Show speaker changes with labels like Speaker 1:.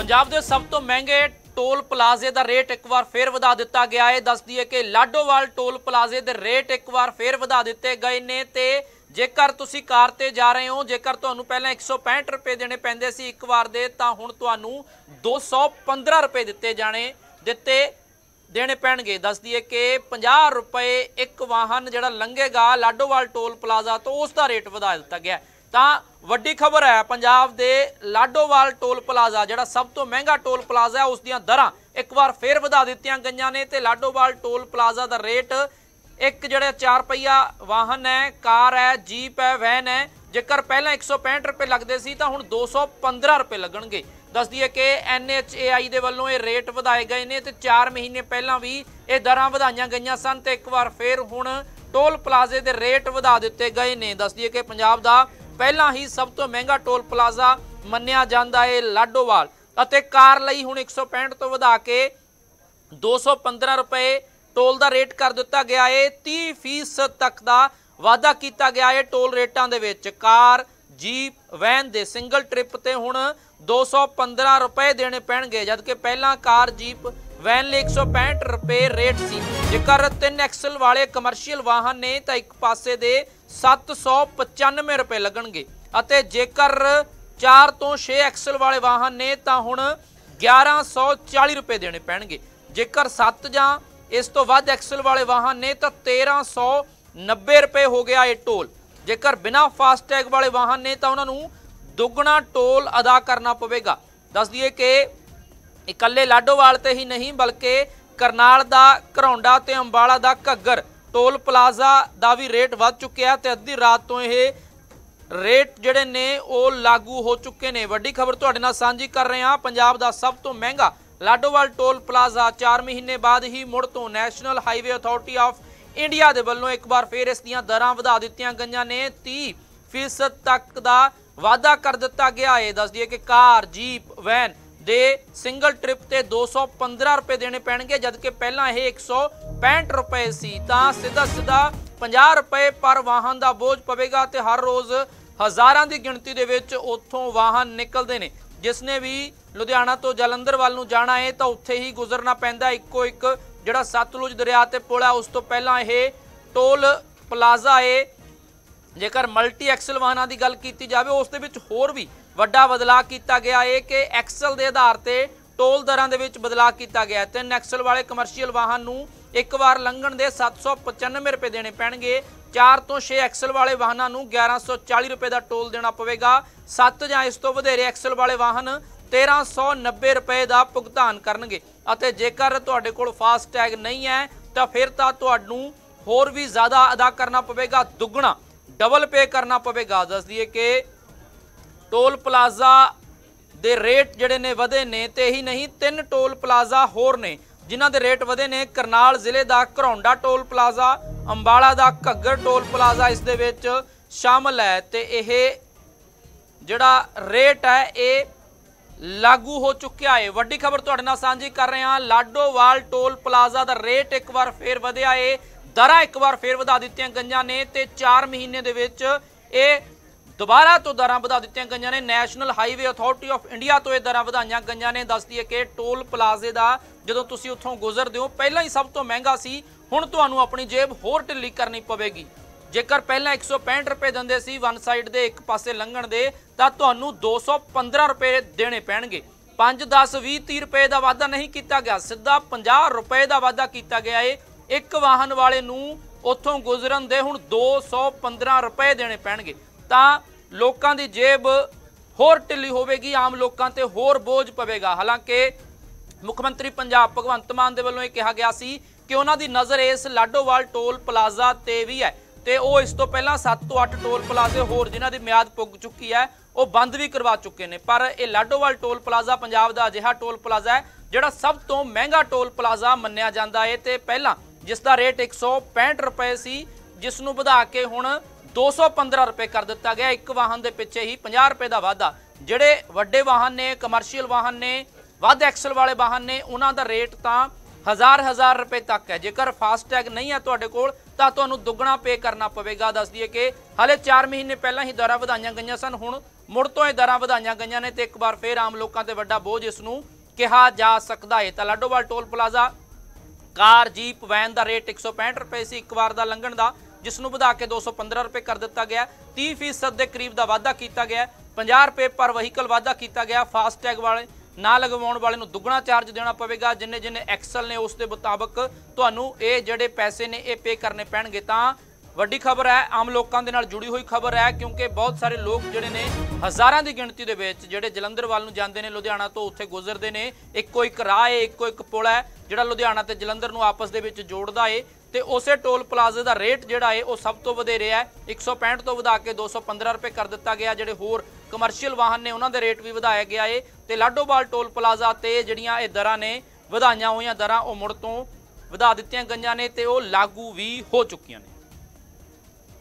Speaker 1: ਪੰਜਾਬ ਦੇ ਸਭ ਤੋਂ ਮਹਿੰਗੇ ਟੋਲ ਪਲਾਜ਼ੇ ਦਾ ਰੇਟ ਇੱਕ ਵਾਰ ਫੇਰ ਵਧਾ ਦਿੱਤਾ ਗਿਆ ਹੈ ਦੱਸਦੀ ਹੈ ਕਿ ਲਾਡੋਵਾਲ ਟੋਲ ਪਲਾਜ਼ੇ ਦੇ ਰੇਟ ਇੱਕ ਵਾਰ ਫੇਰ ਵਧਾ ਦਿੱਤੇ ਗਏ ਨੇ ਤੇ ਜੇਕਰ ਤੁਸੀਂ ਕਾਰ ਤੇ ਜਾ ਰਹੇ ਹੋ ਜੇਕਰ ਤੁਹਾਨੂੰ ਪਹਿਲਾਂ 165 ਰੁਪਏ ਦੇਣੇ ਪੈਂਦੇ ਸੀ ਇੱਕ ਵਾਰ ਦੇ ਤਾਂ ਹੁਣ ਤੁਹਾਨੂੰ 215 ਰੁਪਏ ਦਿੱਤੇ ਜਾਣੇ ਦਿੱਤੇ ਦੇਣੇ ਪੈਣਗੇ ਦੱਸਦੀ ਹੈ ਕਿ 50 ਰੁਪਏ ਇੱਕ ਵਾਹਨ ਜਿਹੜਾ ਲੰਘੇਗਾ ਲਾਡੋਵਾਲ ਟੋਲ ਪਲਾਜ਼ਾ ਤੋਂ ਉਸ ਦਾ ਰੇਟ ਵਧਾ ਦਿੱਤਾ ਗਿਆ ਤਾਂ ਵੱਡੀ ਖਬਰ ਹੈ ਪੰਜਾਬ ਦੇ ਲਾਡੋਵਾਲ ਟੋਲ ਪਲਾਜ਼ਾ ਜਿਹੜਾ ਸਭ ਤੋਂ ਮਹਿੰਗਾ ਟੋਲ ਪਲਾਜ਼ਾ ਹੈ ਉਸ ਦੀਆਂ ਦਰਾਂ ਇੱਕ ਵਾਰ ਫੇਰ ਵਧਾ ਦਿੱਤੀਆਂ ਗਈਆਂ ਨੇ ਤੇ ਲਾਡੋਵਾਲ ਟੋਲ ਪਲਾਜ਼ਾ ਦਾ ਰੇਟ ਇੱਕ ਜਿਹੜਾ 4 ਪਹੀਆ ਵਾਹਨ ਹੈ ਕਾਰ ਹੈ ਜੀਪ ਹੈ ਵੈਨ ਹੈ ਜੇਕਰ ਪਹਿਲਾਂ 165 ਰੁਪਏ ਲੱਗਦੇ ਸੀ ਤਾਂ ਹੁਣ 215 ਰੁਪਏ ਲੱਗਣਗੇ ਦੱਸ ਦਈਏ ਕਿ NHAI ਦੇ ਵੱਲੋਂ ਇਹ ਰੇਟ ਵਧਾਏ ਗਏ ਨੇ ਤੇ 4 ਮਹੀਨੇ ਪਹਿਲਾਂ ਵੀ ਇਹ ਦਰਾਂ ਵਧਾਈਆਂ ਗਈਆਂ ਸਨ ਤੇ ਇੱਕ ਵਾਰ ਫੇਰ ਹੁਣ ਟੋਲ ਪਲਾਜ਼ੇ ਦੇ ਰੇਟ ਵਧਾ ਦਿੱਤੇ ਗਏ ਨੇ ਦੱਸ ਦਈਏ ਕਿ ਪੰਜਾਬ ਦਾ ਪਹਿਲਾਂ ਹੀ ਸਭ ਤੋਂ ਮਹਿੰਗਾ ਟੋਲ ਪਲਾਜ਼ਾ ਮੰਨਿਆ ਜਾਂਦਾ ਹੈ ਲਾਡੋਵਾਲ ਅਤੇ ਕਾਰ ਲਈ ਹੁਣ 165 ਤੋਂ ਵਧਾ ਕੇ 215 ਰੁਪਏ ਟੋਲ ਦਾ ਰੇਟ ਕਰ ਦਿੱਤਾ ਗਿਆ ਹੈ 30% ਤੱਕ ਦਾ ਵਾਅਦਾ ਕੀਤਾ ਗਿਆ ਹੈ ਟੋਲ ਰੇਟਾਂ ਦੇ ਵਿੱਚ ਕਾਰ ਜੀਪ ਵੈਨ ਦੇ ਸਿੰਗਲ ਟ੍ਰਿਪ ਤੇ ਹੁਣ 215 ਰੁਪਏ ਦੇਣੇ ਪੈਣਗੇ ਜਦਕਿ ਪਹਿਲਾਂ ਕਾਰ ਜੀਪ ਵੈਨ ਲਈ 165 ਰੁਪਏ ਰੇਟ ਸੀ ਜੇਕਰ 3 ਐਕਸਲ ਵਾਲੇ ਕਮਰਸ਼ੀਅਲ ਵਾਹਨ ਨੇ ਤਾਂ ਇੱਕ ਪਾਸੇ ਦੇ 795 ਰੁਪਏ ਲੱਗਣਗੇ ਅਤੇ ਜੇਕਰ 4 ਤੋਂ 6 ਐਕਸਲ ਵਾਲੇ ਵਾਹਨ ਨੇ ਤਾਂ ਹੁਣ 1140 ਰੁਪਏ ਦੇਣੇ ਪੈਣਗੇ ਜੇਕਰ 7 ਜਾਂ ਇਸ ਤੋਂ ਵੱਧ ਐਕਸਲ ਵਾਲੇ ਵਾਹਨ ਨੇ ਤਾਂ 1390 ਰੁਪਏ ਹੋ ਗਿਆ ਇਹ ਟੋਲ ਜੇਕਰ ਬਿਨਾ ਫਾਸਟੈਗ ਵਾਲੇ ਵਾਹਨ ਨੇ ਤਾਂ ਉਹਨਾਂ ਨੂੰ ਦੁੱਗਣਾ ਟੋਲ ਅਦਾ ਕਰਨਾ ਪਵੇਗਾ ਦੱਸ ਦਈਏ ਕਿ ਇਕੱਲੇ ਲਾਡੋਵਾਲ ਤੇ ਹੀ ਨਹੀਂ ਬਲਕਿ ਕਰਨਾਲ ਦਾ ਘਰੌਂਡਾ ਤੇ ਅੰਬਾਲਾ ਦਾ ਘੱਗਰ ਟੋਲ ਪਲਾਜ਼ਾ ਦਾ ਵੀ ਰੇਟ ਵੱਧ ਚੁੱਕਿਆ ਤੇ ਅੱਧੀ ਰਾਤ ਤੋਂ ਇਹ ਰੇਟ ਜਿਹੜੇ ਨੇ ਉਹ ਲਾਗੂ ਹੋ ਚੁੱਕੇ ਨੇ ਵੱਡੀ ਖਬਰ ਤੁਹਾਡੇ ਨਾਲ ਸਾਂਝੀ ਕਰ ਰਹੇ ਹਾਂ ਪੰਜਾਬ ਦਾ ਸਭ ਤੋਂ ਮਹਿੰਗਾ ਲਾਡੋਵਾਲ ਟੋਲ ਪਲਾਜ਼ਾ 4 ਮਹੀਨੇ ਬਾਅਦ ਹੀ ਮੁੜ ਤੋਂ national highway authority of India ਦੇ ਵੱਲੋਂ ਇੱਕ ਵਾਰ ਫੇਰ ਇਸ ਦੀਆਂ ਦਰਾਂ ਵਧਾ ਦਿੱਤੀਆਂ ਗਈਆਂ ਨੇ 30 ਫੀਸਦ ਤੱਕ ਦਾ ਵਾਅਦਾ ਕਰ ਦਿੱਤਾ ਗਿਆ ਹੈ ਦੱਸ ਦਈਏ ਕਿ ਕਾਰ ਜੀਪ ਵੈਨ ਦੇ ਸਿੰਗਲ ਟ੍ਰਿਪ ਤੇ 215 ਰੁਪਏ ਦੇਣੇ ਪੈਣਗੇ ਜਦਕਿ ਪਹਿਲਾਂ ਇਹ 165 ਰੁਪਏ ਸੀ ਤਾਂ ਸਿੱਧਾ ਸਿੱਧਾ 50 ਰੁਪਏ ਪਰ ਵਾਹਨ ਦਾ ਬੋਝ ਪਵੇਗਾ ਤੇ ਹਰ ਰੋਜ਼ ਹਜ਼ਾਰਾਂ ਦੀ ਗਿਣਤੀ ਦੇ ਵਿੱਚ ਉੱਥੋਂ ਵਾਹਨ ਨਿਕਲਦੇ ਨੇ ਜਿਸ ਨੇ ਵੀ ਲੁਧਿਆਣਾ ਤੋਂ ਜਲੰਧਰ ਵੱਲ ਨੂੰ ਜਾਣਾ ਹੈ ਤਾਂ ਉੱਥੇ ਹੀ ਗੁਜ਼ਰਨਾ ਪੈਂਦਾ ਇੱਕੋ ਇੱਕ ਜਿਹੜਾ ਸਤਲੁਜ ਦਰਿਆ ਤੇ ਪੁਲ ਆ ਉਸ ਤੋਂ ਪਹਿਲਾਂ ਇਹ ਟੋਲ ਪਲਾਜ਼ਾ ਹੈ ਜੇਕਰ ਮਲਟੀ ਐਕਸਲ ਵਾਹਨਾਂ ਦੀ ਗੱਲ ਕੀਤੀ ਜਾਵੇ ਉਸ ਦੇ ਵਿੱਚ ਹੋਰ ਵੀ ਵੱਡਾ ਬਦਲਾਅ ਕੀਤਾ ਗਿਆ ਹੈ ਕਿ ਐਕਸਲ ਦੇ ਆਧਾਰ ਤੇ ਟੋਲ ਦਰਾਂ ਦੇ ਵਿੱਚ ਬਦਲਾਅ ਕੀਤਾ ਗਿਆ ਤੇ ਐਕਸਲ ਵਾਲੇ ਕਮਰਸ਼ੀਅਲ ਵਾਹਨ ਨੂੰ ਇੱਕ ਵਾਰ ਲੰਘਣ ਦੇ 795 ਰੁਪਏ ਦੇਣੇ ਪੈਣਗੇ 4 ਤੋਂ 6 ਐਕਸਲ ਵਾਲੇ ਵਾਹਨਾਂ ਨੂੰ 1140 ਰੁਪਏ ਦਾ ਟੋਲ ਦੇਣਾ ਪਵੇਗਾ 7 ਜਾਂ ਇਸ ਤੋਂ ਵਧੇਰੇ ਐਕਸਲ ਵਾਲੇ ਵਾਹਨ 1390 ਰੁਪਏ ਦਾ ਭੁਗਤਾਨ ਕਰਨਗੇ ਅਤੇ ਜੇਕਰ ਤੁਹਾਡੇ ਕੋਲ ਫਾਸਟ ਟੈਗ ਨਹੀਂ ਹੈ ਤਾਂ ਫਿਰ ਤਾਂ ਤੁਹਾਨੂੰ ਹੋਰ ਵੀ ਜ਼ਿਆਦਾ ਅਦਾ ਕਰਨਾ ਪਵੇਗਾ ਦੁੱਗਣਾ ਡਬਲ ਪੇ ਕਰਨਾ ਪਵੇਗਾ ਦੱਸ ਦਈਏ ਕਿ ਟੋਲ ਪਲਾਜ਼ਾ ਦੇ ਰੇਟ ਜਿਹੜੇ ਨੇ ਵਧੇ ਨੇ ਤੇ ਇਹੀ ਨਹੀਂ ਤਿੰਨ ਟੋਲ ਪਲਾਜ਼ਾ ਹੋਰ ਨੇ ਜਿਨ੍ਹਾਂ ਦੇ ਰੇਟ ਵਧੇ ਨੇ ਕਰਨਾਲ ਜ਼ਿਲ੍ਹੇ ਦਾ ਘਰੌਂਡਾ ਟੋਲ ਪਲਾਜ਼ਾ ਅੰਬਾਲਾ ਦਾ ਘੱਗਰ ਟੋਲ ਪਲਾਜ਼ਾ ਇਸ ਦੇ ਵਿੱਚ ਸ਼ਾਮਲ ਹੈ ਤੇ ਇਹ ਜਿਹੜਾ ਰੇਟ ਹੈ ਇਹ ਲਾਗੂ ਹੋ ਚੁੱਕਿਆ ਹੈ ਵੱਡੀ ਖਬਰ ਤੁਹਾਡੇ ਨਾਲ ਸਾਂਝੀ ਕਰ ਰਹੇ ਹਾਂ ਲਾਡੋਵਾਲ ਟੋਲ ਪਲਾਜ਼ਾ ਦਾ ਰੇਟ ਇੱਕ ਵਾਰ ਫੇਰ ਵਧਿਆ ਹੈ ਦਰਾਂ ਇੱਕ ਵਾਰ ਫੇਰ ਵਧਾ ਦਿੱਤੀਆਂ ਗੰਜਾਂ ਨੇ ਤੇ 4 ਮਹੀਨੇ ਦੇ ਵਿੱਚ ਇਹ ਦੁਬਾਰਾ ਤੋਂ ਦਰਾਂ ਵਧਾ ਦਿੱਤੀਆਂ ਗਈਆਂ ਨੇ national highway authority of India ਤੋਂ ਇਹ ਦਰਾਂ ਵਧਾਈਆਂ ਗਈਆਂ ਨੇ ਦੱਸਦੀ ਹੈ ਕਿ ਟੋਲ ਪਲਾਜ਼ੇ ਦਾ ਜਦੋਂ ਤੁਸੀਂ ਉੱਥੋਂ ਗੁਜ਼ਰਦੇ ਹੋ ਪਹਿਲਾਂ ਹੀ ਸਭ ਤੋਂ ਮਹਿੰਗਾ ਸੀ ਹੁਣ ਤੁਹਾਨੂੰ ਆਪਣੀ ਜੇਬ ਹੋਰ ਢਿੱਲੀ ਕਰਨੀ ਪਵੇਗੀ ਜੇਕਰ ਪਹਿਲਾਂ 165 ਰੁਪਏ ਦਿੰਦੇ ਸੀ ਵਨ ਸਾਈਡ ਦੇ ਇੱਕ ਪਾਸੇ ਲੰਘਣ ਦੇ ਤਾਂ ਤੁਹਾਨੂੰ 215 ਰੁਪਏ ਦੇਣੇ ਪੈਣਗੇ 5 10 20 30 ਰੁਪਏ ਦਾ ਵਾਅਦਾ ਨਹੀਂ ਕੀਤਾ ਗਿਆ ਸਿੱਧਾ 50 ਰੁਪਏ ਦਾ ਵਾਅਦਾ ਕੀਤਾ ਗਿਆ ਏ ਇੱਕ ਵਾਹਨ ਵਾਲੇ ਨੂੰ ਉੱਥੋਂ ਗੁਜ਼ਰਨ ਦੇ ਹੁਣ 215 ਰੁਪਏ ਦੇਣੇ ਪੈਣਗੇ ਤਾਂ ਲੋਕਾਂ ਦੀ ਜੇਬ ਹੋਰ ਢਿੱਲੀ ਹੋਵੇਗੀ ਆਮ ਲੋਕਾਂ ਤੇ ਹੋਰ ਬੋਝ ਪਵੇਗਾ ਹਾਲਾਂਕਿ ਮੁੱਖ ਮੰਤਰੀ ਪੰਜਾਬ ਭਗਵੰਤ ਮਾਨ ਦੇ ਵੱਲੋਂ ਇਹ ਕਿਹਾ ਗਿਆ ਸੀ ਕਿ ਉਹਨਾਂ ਦੀ ਨਜ਼ਰ ਇਸ ਲਾਡੋਵਾਲ ਟੋਲ ਪਲਾਜ਼ਾ ਤੇ ਵੀ ਹੈ ਤੇ ਉਹ ਇਸ ਤੋਂ ਪਹਿਲਾਂ 7 ਤੋਂ 8 ਟੋਲ ਪਲਾਜ਼ੇ ਹੋਰ ਜਿਨ੍ਹਾਂ ਦੀ ਮਿਆਦ ਪੁੱਗ ਚੁੱਕੀ ਹੈ ਉਹ ਬੰਦ ਵੀ ਕਰਵਾ ਚੁੱਕੇ ਨੇ ਪਰ ਇਹ ਲਾਡੋਵਾਲ ਟੋਲ ਪਲਾਜ਼ਾ ਪੰਜਾਬ ਦਾ ਅਜਿਹਾ ਟੋਲ ਪਲਾਜ਼ਾ ਹੈ ਜਿਹੜਾ ਸਭ ਤੋਂ ਮਹਿੰਗਾ ਟੋਲ ਪਲਾਜ਼ਾ ਮੰਨਿਆ ਜਾਂਦਾ ਹੈ ਤੇ ਪਹਿਲਾਂ ਜਿਸ ਦਾ ਰੇਟ 165 ਰੁਪਏ ਸੀ ਜਿਸ ਨੂੰ ਵਧਾ ਕੇ ਹੁਣ 215 ਰੁਪਏ ਕਰ ਦਿੱਤਾ ਗਿਆ ਇੱਕ ਵਾਹਨ ਦੇ ਪਿੱਛੇ ਹੀ 50 ਰੁਪਏ ਦਾ ਵਾਧਾ ਜਿਹੜੇ ਵੱਡੇ ਵਾਹਨ ਨੇ ਕਮਰਸ਼ੀਅਲ ਵਾਹਨ ਨੇ ਵੱਧ ਐਕਸਲ ਵਾਲੇ ਵਾਹਨ ਨੇ ਉਹਨਾਂ ਦਾ ਰੇਟ ਤਾਂ ਹਜ਼ਾਰ ਹਜ਼ਾਰ ਰੁਪਏ ਤੱਕ ਹੈ ਜੇਕਰ ਫਾਸਟ ਟੈਗ ਨਹੀਂ ਹੈ ਤੁਹਾਡੇ ਕੋਲ ਤਾਂ ਤੁਹਾਨੂੰ ਦੁੱਗਣਾ ਪੇ ਕਰਨਾ ਪਵੇਗਾ ਦੱਸ ਦਈਏ ਕਿ ਹਲੇ 4 ਮਹੀਨੇ ਪਹਿਲਾਂ ਹੀ ਦਰਾਂ ਵਧਾਈਆਂ ਗਈਆਂ ਸਨ ਹੁਣ ਮੁੜ ਤੋਂ ਇਹ ਦਰਾਂ ਵਧਾਈਆਂ ਗਈਆਂ ਨੇ ਤੇ ਇੱਕ ਵਾਰ ਫੇਰ ਆਮ ਲੋਕਾਂ ਤੇ ਵੱਡਾ ਬੋਝ ਇਸ ਨੂੰ ਕਿਹਾ ਜਾ ਸਕਦਾ ਹੈ ਤਾਂ Ladhowal toll plaza car jeep van ਦਾ ਰੇਟ 165 ਰੁਪਏ ਸੀ ਇੱਕ ਵਾਰ ਦਾ ਲੰਘਣ ਦਾ ਜਿਸ ਨੂੰ ਵਧਾ ਕੇ 215 ਰੁਪਏ ਕਰ ਦਿੱਤਾ ਗਿਆ 30% ਦੇ ਕਰੀਬ ਦਾ ਵਾਧਾ ਕੀਤਾ ਗਿਆ 50 ਰੁਪਏ ਪਰ ਵਹੀਕਲ ਵਾਧਾ ਕੀਤਾ ਗਿਆ ਫਾਸਟ ਟੈਗ ਵਾਲੇ ਨਾ ਲਗਵਾਉਣ ਵਾਲੇ ਨੂੰ ਦੁੱਗਣਾ ਚਾਰਜ ਦੇਣਾ ਪਵੇਗਾ ਜਿੰਨੇ ਜਿੰਨੇ ਐਕਸਲ ਨੇ ਉਸ ਦੇ ਮੁਤਾਬਕ ਤੁਹਾਨੂੰ ਇਹ ਜਿਹੜੇ ਪੈਸੇ ਨੇ ਇਹ ਪੇ ਕਰਨੇ ਪੈਣਗੇ ਤਾਂ ਵੱਡੀ ਖਬਰ ਹੈ ਆਮ ਲੋਕਾਂ ਦੇ ਨਾਲ ਜੁੜੀ ਹੋਈ ਖਬਰ ਹੈ ਕਿਉਂਕਿ ਬਹੁਤ ਸਾਰੇ ਲੋਕ ਜਿਹੜੇ ਨੇ ਹਜ਼ਾਰਾਂ ਦੀ ਗਿਣਤੀ ਦੇ ਵਿੱਚ ਜਿਹੜੇ ਜਲੰਧਰ ਵੱਲ ਨੂੰ ਜਾਂਦੇ ਨੇ ਲੁਧਿਆਣਾ ਤੋਂ ਉੱਥੇ ਗੁਜ਼ਰਦੇ ਨੇ ਇੱਕੋ ਇੱਕ ਰਾਹ ਹੈ ਇੱਕੋ ਇੱਕ ਪੁਲ ਹੈ ਜਿਹੜਾ ਲੁਧਿਆਣਾ ਤੇ ਜਲੰਧਰ ਨੂੰ ਆਪਸ ਦੇ ਵਿੱਚ ਜੋੜਦਾ ਹੈ ਤੇ ਉਸੇ ਟੋਲ ਪਲਾਜ਼ੇ ਦਾ ਰੇਟ ਜਿਹੜਾ ਹੈ ਉਹ ਸਭ ਤੋਂ ਵਧੇਰੇ ਹੈ 165 ਤੋਂ ਵਧਾ ਕੇ 215 ਰੁਪਏ ਕਰ ਦਿੱਤਾ ਗਿਆ ਜਿਹੜੇ ਹੋਰ ਕਮਰਸ਼ੀਅਲ ਵਾਹਨ ਨੇ ਉਹਨਾਂ ਦੇ ਰੇਟ ਵੀ ਵਧਾਇਆ ਗਿਆ ਹੈ ਤੇ ਲਾਡੋਵਾਲ ਟੋਲ ਪਲਾਜ਼ਾ ਤੇ ਜਿਹੜੀਆਂ ਇਹ ਦਰਾਂ ਨੇ ਵਧਾਈਆਂ ਹੋਈਆਂ ਦਰਾਂ ਉਹ ਮੁੜ ਤੋਂ ਵਧਾ ਦਿੱਤੀਆਂ ਗਈਆਂ ਨੇ ਤੇ ਉਹ ਲਾਗੂ ਵੀ ਹੋ ਚੁੱਕੀਆਂ ਨੇ